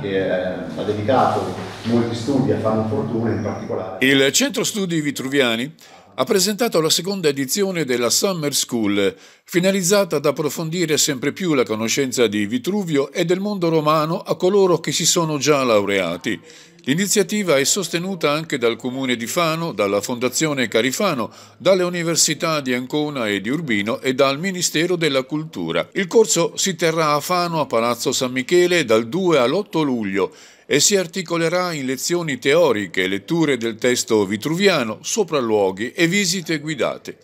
che eh, ha dedicato molti studi a Fanno Fortuna in particolare. Il Centro Studi Vitruviani ha presentato la seconda edizione della Summer School, finalizzata ad approfondire sempre più la conoscenza di Vitruvio e del mondo romano a coloro che si sono già laureati L'iniziativa è sostenuta anche dal Comune di Fano, dalla Fondazione Carifano, dalle Università di Ancona e di Urbino e dal Ministero della Cultura. Il corso si terrà a Fano a Palazzo San Michele dal 2 all'8 luglio e si articolerà in lezioni teoriche, letture del testo vitruviano, sopralluoghi e visite guidate.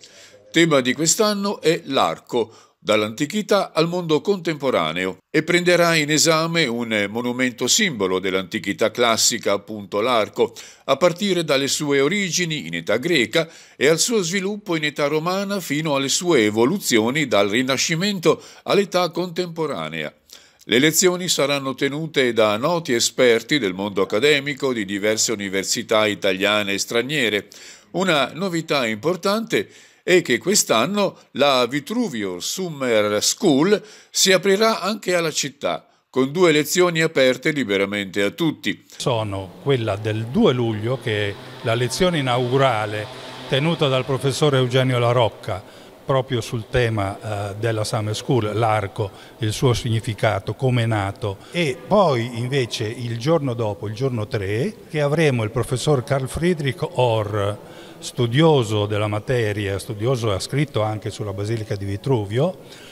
Tema di quest'anno è l'arco, dall'antichità al mondo contemporaneo e prenderà in esame un monumento simbolo dell'antichità classica, appunto l'arco, a partire dalle sue origini in età greca e al suo sviluppo in età romana fino alle sue evoluzioni dal Rinascimento all'età contemporanea. Le lezioni saranno tenute da noti esperti del mondo accademico di diverse università italiane e straniere. Una novità importante è e che quest'anno la Vitruvio Summer School si aprirà anche alla città con due lezioni aperte liberamente a tutti. Sono quella del 2 luglio che è la lezione inaugurale tenuta dal professore Eugenio La Rocca proprio sul tema eh, della Summer School, l'arco, il suo significato, come è nato e poi invece il giorno dopo, il giorno 3, che avremo il professor Carl Friedrich Orr studioso della materia, studioso ha scritto anche sulla Basilica di Vitruvio,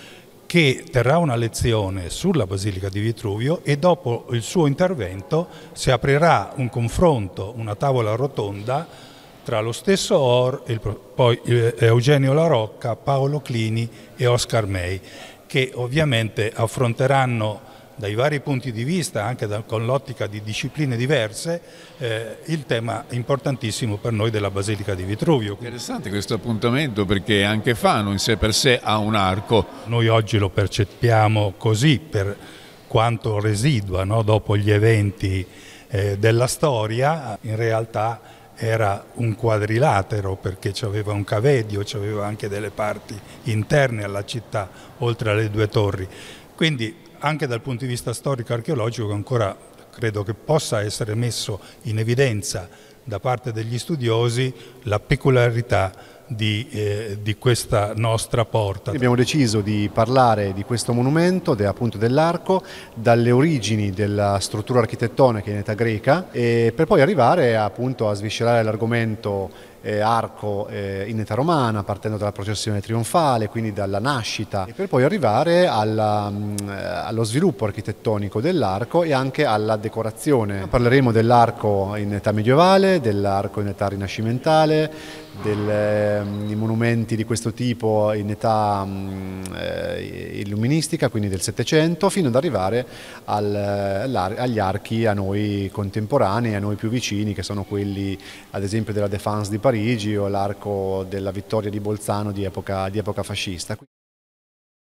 che terrà una lezione sulla Basilica di Vitruvio e dopo il suo intervento si aprirà un confronto, una tavola rotonda tra lo stesso Or, il, poi eh, Eugenio La Rocca, Paolo Clini e Oscar May, che ovviamente affronteranno dai vari punti di vista, anche da, con l'ottica di discipline diverse, eh, il tema importantissimo per noi della Basilica di Vitruvio. Interessante questo appuntamento perché anche Fano in sé per sé ha un arco. Noi oggi lo percepiamo così per quanto residua no? dopo gli eventi eh, della storia, in realtà era un quadrilatero perché aveva un cavedio, aveva anche delle parti interne alla città, oltre alle due torri. Quindi anche dal punto di vista storico-archeologico ancora credo che possa essere messo in evidenza da parte degli studiosi la peculiarità di, eh, di, questa nostra porta. Abbiamo deciso di parlare di questo monumento, de, appunto dell'arco, dalle origini della struttura architettonica in età greca e per poi arrivare appunto a sviscerare l'argomento eh, arco eh, in età romana, partendo dalla processione trionfale, quindi dalla nascita, per poi arrivare alla, mh, mm, allo sviluppo architettonico dell'arco e anche alla decorazione. Parleremo dell'arco in età medievale, dell'arco in età rinascimentale, dei ehm, monumenti di questo tipo in età ehm, eh, illuministica, quindi del Settecento, fino ad arrivare al, agli archi a noi contemporanei, a noi più vicini, che sono quelli ad esempio della Défense di Parigi o l'arco della vittoria di Bolzano di epoca, di epoca fascista.